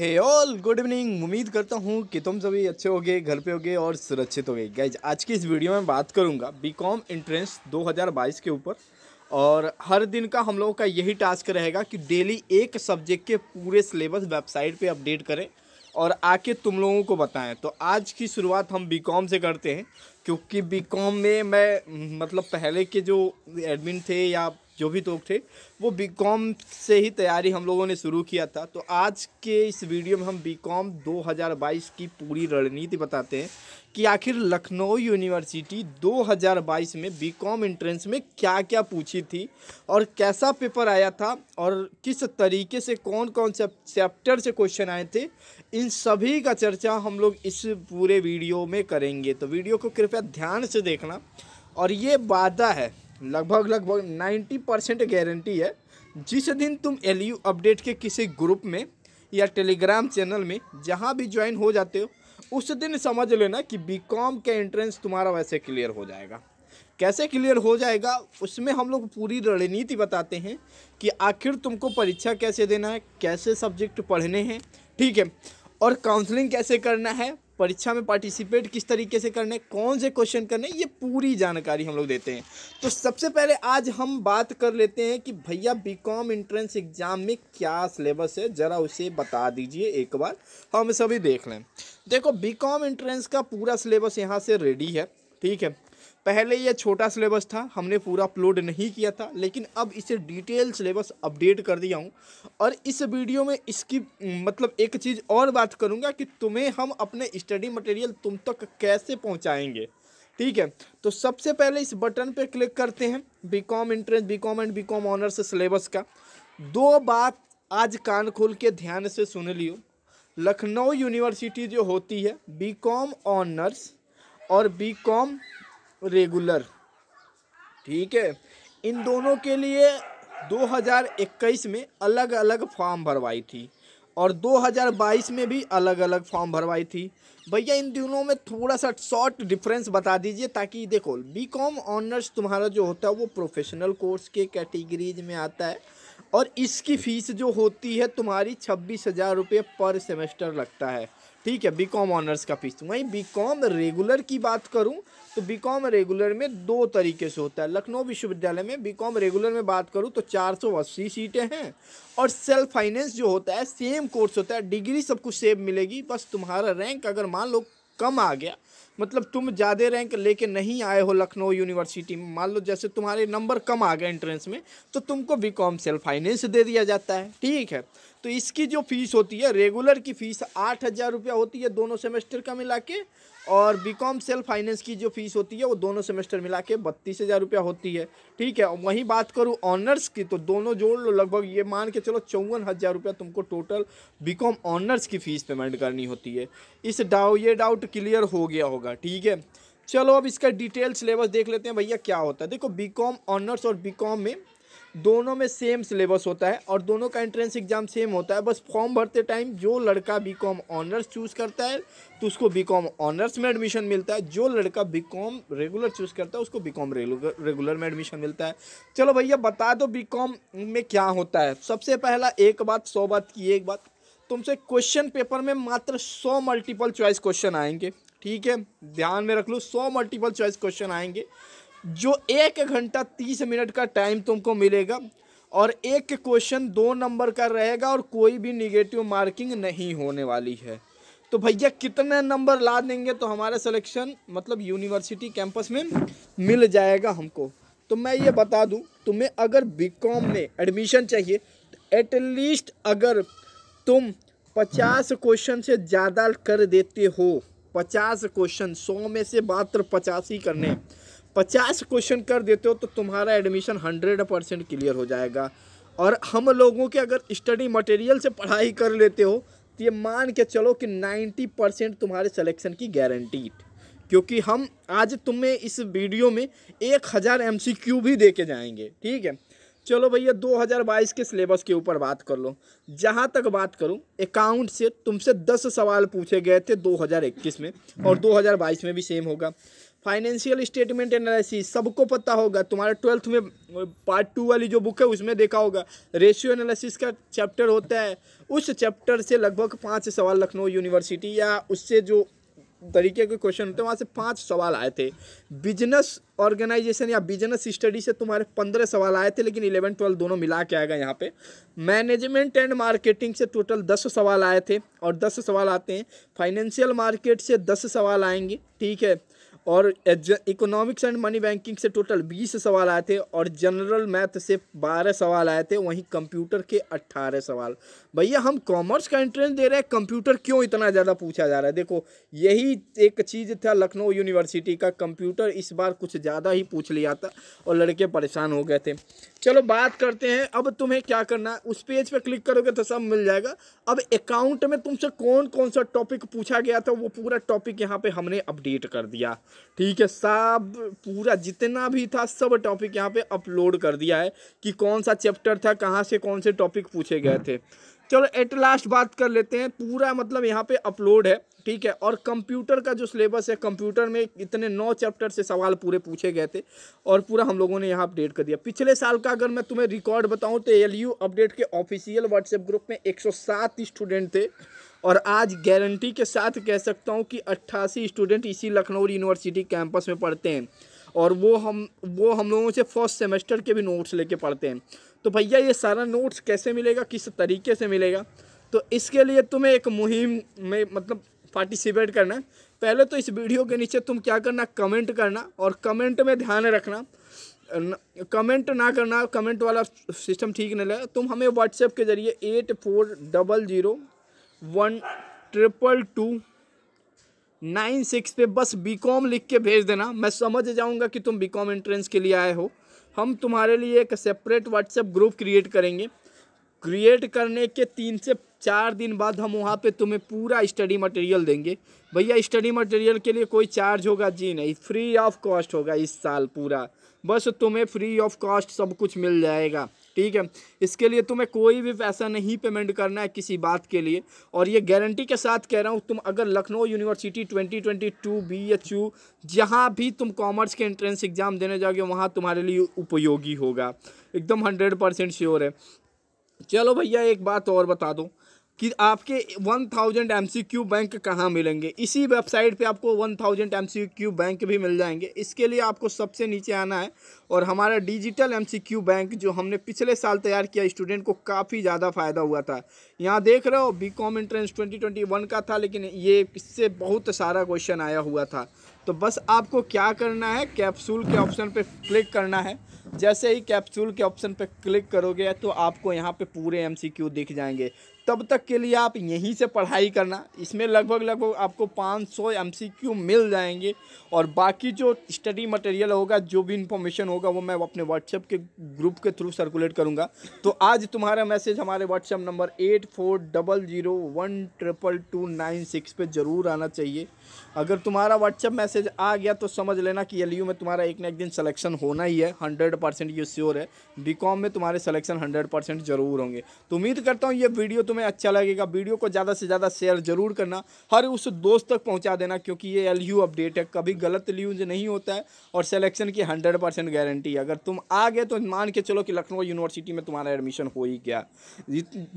हे all good evening उम्मीद करता हूँ कि तुम सभी अच्छे हो घर पे होगे और सुरक्षित होगे गैज आज की इस वीडियो में बात करूँगा बीकॉम एंट्रेंस 2022 के ऊपर और हर दिन का हम लोगों का यही टास्क रहेगा कि डेली एक सब्जेक्ट के पूरे सिलेबस वेबसाइट पे अपडेट करें और आके तुम लोगों को बताएं तो आज की शुरुआत हम बी से करते हैं क्योंकि बी में मैं मतलब पहले के जो एडमिन थे या जो भी लोग थे वो बी कॉम से ही तैयारी हम लोगों ने शुरू किया था तो आज के इस वीडियो में हम बी कॉम दो की पूरी रणनीति बताते हैं कि आखिर लखनऊ यूनिवर्सिटी 2022 में बी कॉम एंट्रेंस में क्या क्या पूछी थी और कैसा पेपर आया था और किस तरीके से कौन कौन से चैप्टर से क्वेश्चन आए थे इन सभी का चर्चा हम लोग इस पूरे वीडियो में करेंगे तो वीडियो को कृपया ध्यान से देखना और ये वादा है लगभग लगभग 90 परसेंट गारंटी है जिस दिन तुम एल यू अपडेट के किसी ग्रुप में या टेलीग्राम चैनल में जहाँ भी ज्वाइन हो जाते हो उस दिन समझ लेना कि बी कॉम का एंट्रेंस तुम्हारा वैसे क्लियर हो जाएगा कैसे क्लियर हो जाएगा उसमें हम लोग पूरी रणनीति बताते हैं कि आखिर तुमको परीक्षा कैसे देना है कैसे सब्जेक्ट पढ़ने हैं ठीक है और काउंसलिंग कैसे करना है परीक्षा में पार्टिसिपेट किस तरीके से करने कौन से क्वेश्चन करने ये पूरी जानकारी हम लोग देते हैं तो सबसे पहले आज हम बात कर लेते हैं कि भैया बीकॉम एंट्रेंस एग्ज़ाम में क्या सिलेबस है ज़रा उसे बता दीजिए एक बार हम सभी देख लें देखो बीकॉम एंट्रेंस का पूरा सिलेबस यहाँ से रेडी है ठीक है पहले यह छोटा सिलेबस था हमने पूरा अपलोड नहीं किया था लेकिन अब इसे डिटेल सिलेबस अपडेट कर दिया हूँ और इस वीडियो में इसकी मतलब एक चीज़ और बात करूँगा कि तुम्हें हम अपने स्टडी मटेरियल तुम तक कैसे पहुँचाएँगे ठीक है तो सबसे पहले इस बटन पर क्लिक करते हैं B com entrance B com and B com honours syllabus का दो बात आज कान खोल के ध्यान से सुन लियो लखनऊ यूनिवर्सिटी जो होती है बी कॉम ऑनर्स और बी कॉम रेगुलर ठीक है इन दोनों के लिए 2021 में अलग अलग फॉर्म भरवाई थी और 2022 में भी अलग अलग फॉर्म भरवाई थी भैया इन दोनों में थोड़ा सा शॉर्ट डिफरेंस बता दीजिए ताकि देखो बी कॉम ऑनर्स तुम्हारा जो होता है वो प्रोफेशनल कोर्स के कैटेगरीज में आता है और इसकी फ़ीस जो होती है तुम्हारी छब्बीस हज़ार रुपये पर सेमेस्टर लगता है ठीक है बीकॉम ऑनर्स का फीस तो वहीं बीकॉम रेगुलर की बात करूं तो बीकॉम रेगुलर में दो तरीके से होता है लखनऊ विश्वविद्यालय में बीकॉम रेगुलर में बात करूं तो चार सौ अस्सी सीटें हैं और सेल्फ फाइनेंस जो होता है सेम कोर्स होता है डिग्री सब कुछ सेम मिलेगी बस तुम्हारा रैंक अगर मान लो कम आ गया मतलब तुम ज़्यादा रैंक लेके नहीं आए हो लखनऊ यूनिवर्सिटी में मान लो जैसे तुम्हारे नंबर कम आ गए एंट्रेंस में तो तुमको बी कॉम सेल्फ फाइनेंस दे दिया जाता है ठीक है तो इसकी जो फीस होती है रेगुलर की फीस आठ हज़ार रुपया होती है दोनों सेमेस्टर का मिला के और बी कॉम सेल्फ फाइनेंस की जो फीस होती है वो दोनों सेमेस्टर मिला के बत्तीस हज़ार रुपया होती है ठीक है और वहीं बात करूँ ऑनर्स की तो दोनों जोड़ लो लगभग ये मान के चलो चौवन हज़ार रुपया तुमको टोटल बी कॉम ऑनर्स की फ़ीस पेमेंट करनी होती है इस डाउ ये डाउट क्लियर हो गया होगा होगा ठीक है चलो अब इसका डिटेल सिलेबस देख लेते हैं भैया क्या होता है देखो बीकॉम ऑनर्स और बीकॉम में दोनों में सेम सिलेबस होता है और दोनों का एंट्रेंस एग्ज़ाम सेम होता है बस फॉर्म भरते टाइम जो लड़का बीकॉम ऑनर्स चूज़ करता है तो उसको बीकॉम ऑनर्स में एडमिशन मिलता है जो लड़का बीकॉम रेगुलर चूज़ करता है उसको बीकॉम रेगुलर में एडमिशन मिलता है चलो भैया बता दो बीकॉम में क्या होता है सबसे पहला एक बात सौ बात की एक बात तुमसे क्वेश्चन पेपर में मात्र सौ मल्टीपल चॉइस क्वेश्चन आएंगे ठीक है ध्यान में रख लो सौ मल्टीपल चॉइस क्वेश्चन आएंगे जो एक घंटा तीस मिनट का टाइम तुमको मिलेगा और एक क्वेश्चन दो नंबर का रहेगा और कोई भी निगेटिव मार्किंग नहीं होने वाली है तो भैया कितने नंबर ला देंगे तो हमारा सिलेक्शन मतलब यूनिवर्सिटी कैंपस में मिल जाएगा हमको तो मैं ये बता दूँ तुम्हें अगर बीकॉम में एडमिशन चाहिए तो एटलीस्ट अगर तुम पचास क्वेश्चन से ज़्यादा कर देते हो पचास क्वेश्चन सौ में से मात्र पचास ही करने पचास क्वेश्चन कर देते हो तो तुम्हारा एडमिशन हंड्रेड परसेंट क्लियर हो जाएगा और हम लोगों के अगर स्टडी मटेरियल से पढ़ाई कर लेते हो तो ये मान के चलो कि नाइन्टी परसेंट तुम्हारे सिलेक्शन की गारंटी क्योंकि हम आज तुम्हें इस वीडियो में एक हज़ार एम भी दे के जाएंगे ठीक है चलो भैया 2022 के सिलेबस के ऊपर बात कर लो जहाँ तक बात करूँ अकाउंट से तुमसे 10 सवाल पूछे गए थे 2021 में और 2022 हम्म। में भी सेम होगा फाइनेंशियल स्टेटमेंट एनालिसिस सबको पता होगा तुम्हारे ट्वेल्थ में पार्ट टू वाली जो बुक है उसमें देखा होगा रेशियो एनालिसिस का चैप्टर होता है उस चैप्टर से लगभग पाँच सवाल लखनऊ यूनिवर्सिटी या उससे जो तरीके के क्वेश्चन होते हैं वहाँ से पाँच सवाल आए थे बिजनेस ऑर्गेनाइजेशन या बिजनेस स्टडी से तुम्हारे पंद्रह सवाल आए थे लेकिन इलेवन ट्वेल्व दोनों मिला के आएगा यहाँ पे मैनेजमेंट एंड मार्केटिंग से टोटल दस सवाल आए थे और दस सवाल आते हैं फाइनेंशियल मार्केट से दस सवाल आएंगे ठीक है और इकोनॉमिक्स एंड मनी बैंकिंग से टोटल बीस सवाल आए थे और जनरल मैथ से बारह सवाल आए थे वहीं कंप्यूटर के अट्ठारह सवाल भैया हम कॉमर्स का एंट्रेंस दे रहे हैं कंप्यूटर क्यों इतना ज़्यादा पूछा जा रहा है देखो यही एक चीज़ था लखनऊ यूनिवर्सिटी का कंप्यूटर इस बार कुछ ज़्यादा ही पूछ लिया था और लड़के परेशान हो गए थे चलो बात करते हैं अब तुम्हें क्या करना है उस पेज पर पे क्लिक करोगे तो सब मिल जाएगा अब अकाउंट में तुमसे कौन कौन सा टॉपिक पूछा गया था वो पूरा टॉपिक यहाँ पर हमने अपडेट कर दिया ठीक है सब पूरा जितना भी था सब टॉपिक यहाँ पे अपलोड कर दिया है कि कौन सा चैप्टर था कहाँ से कौन से टॉपिक पूछे गए हम्म। थे चलो एट लास्ट बात कर लेते हैं पूरा मतलब यहाँ पे अपलोड है ठीक है और कंप्यूटर का जो सिलेबस है कंप्यूटर में इतने नौ चैप्टर से सवाल पूरे पूछे गए थे और पूरा हम लोगों ने यहाँ अपडेट कर दिया पिछले साल का अगर मैं तुम्हें रिकॉर्ड बताऊँ तो एल अपडेट के ऑफिशियल व्हाट्सएप ग्रुप में एक स्टूडेंट थे और आज गारंटी के साथ कह सकता हूँ कि अट्ठासी स्टूडेंट इसी लखनऊ यूनिवर्सिटी कैंपस में पढ़ते हैं और वो हम वो हम लोगों से फर्स्ट सेमेस्टर के भी नोट्स लेके पढ़ते हैं तो भैया ये सारा नोट्स कैसे मिलेगा किस तरीके से मिलेगा तो इसके लिए तुम्हें एक मुहिम में मतलब पार्टिसिपेट करना है पहले तो इस वीडियो के नीचे तुम क्या करना कमेंट करना और कमेंट में ध्यान रखना न, कमेंट ना करना कमेंट वाला सिस्टम ठीक नहीं लगा तुम हमें व्हाट्सएप के जरिए eight four double zero one triple two nine six पे बस बीकॉम लिख के भेज देना मैं समझ जाऊंगा कि तुम बीकॉम एंट्रेंस के लिए आए हो हम तुम्हारे लिए एक सेपरेट व्हाट्सएप ग्रुप क्रिएट करेंगे क्रिएट करने के तीन से चार दिन बाद हम वहाँ पे तुम्हें पूरा स्टडी मटेरियल देंगे भैया स्टडी मटेरियल के लिए कोई चार्ज होगा जी नहीं फ्री ऑफ कॉस्ट होगा इस साल पूरा बस तुम्हें फ्री ऑफ कॉस्ट सब कुछ मिल जाएगा ठीक है इसके लिए तुम्हें कोई भी पैसा नहीं पेमेंट करना है किसी बात के लिए और ये गारंटी के साथ कह रहा हूँ तुम अगर लखनऊ यूनिवर्सिटी 2022 यू जहाँ भी तुम कॉमर्स के एंट्रेंस एग्ज़ाम देने जाओगे वहाँ तुम्हारे लिए उपयोगी होगा एकदम हंड्रेड परसेंट श्योर है चलो भैया एक बात और बता दो कि आपके 1000 थाउजेंड एम बैंक कहाँ मिलेंगे इसी वेबसाइट पे आपको 1000 थाउजेंड एम बैंक भी मिल जाएंगे इसके लिए आपको सबसे नीचे आना है और हमारा डिजिटल एम बैंक जो हमने पिछले साल तैयार किया स्टूडेंट को काफ़ी ज़्यादा फ़ायदा हुआ था यहाँ देख रहे हो बी कॉम एंट्रेंस ट्वेंटी का था लेकिन ये इससे बहुत सारा क्वेश्चन आया हुआ था तो बस आपको क्या करना है कैप्सूल के ऑप्शन पर क्लिक करना है जैसे ही कैप्सूल के ऑप्शन पर क्लिक करोगे तो आपको यहाँ पे पूरे एमसीक्यू दिख जाएंगे तब तक के लिए आप यहीं से पढ़ाई करना इसमें लगभग लगभग आपको 500 सौ मिल जाएंगे और बाकी जो स्टडी मटेरियल होगा जो भी इंफॉर्मेशन होगा वो मैं अपने व्हाट्सएप के ग्रुप के थ्रू सर्कुलेट करूँगा तो आज तुम्हारा मैसेज हमारे WhatsApp number eight four double zero one triple two nine six पर ज़रूर आना चाहिए अगर तुम्हारा व्हाट्सएप मैसेज आ गया तो समझ लेना कि एल में तुम्हारा एक ना एक दिन सिलेक्शन होना ही है हंड्रेड परसेंट ये श्योर है बी में तुम्हारे सिलेक्शन हंड्रेड परसेंट जरूर होंगे तो उम्मीद करता हूँ ये वीडियो तुम्हें अच्छा लगेगा वीडियो को ज़्यादा से ज़्यादा शेयर जरूर करना हर उस दोस्त तक पहुँचा देना क्योंकि ये एल अपडेट है कभी गलत ल्यूज नहीं होता है और सलेक्शन की हंड्रेड परसेंट गारंटी अगर तुम आ गए तो मान के चलो कि लखनऊ यूनिवर्सिटी में तुम्हारा एडमिशन हो ही गया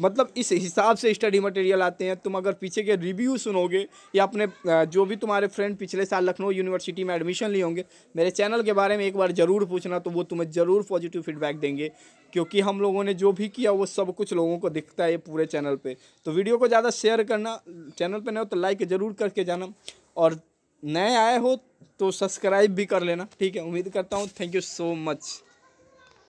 मतलब इस हिसाब से स्टडी मटेरियल आते हैं तुम अगर पीछे के रिव्यू सुनोगे या अपने जो भी तुम्हारे फ्रेंड पिछले साल लखनऊ यूनिवर्सिटी में एडमिशन लिए होंगे मेरे चैनल के बारे में एक बार ज़रूर पूछना तो वो तुम्हें ज़रूर पॉजिटिव फीडबैक देंगे क्योंकि हम लोगों ने जो भी किया वो सब कुछ लोगों को दिखता है पूरे चैनल पर तो वीडियो को ज़्यादा शेयर करना चैनल पर नहीं हो तो लाइक ज़रूर करके जाना और नए आए हो तो सब्सक्राइब भी कर लेना ठीक है उम्मीद करता हूँ थैंक यू सो मच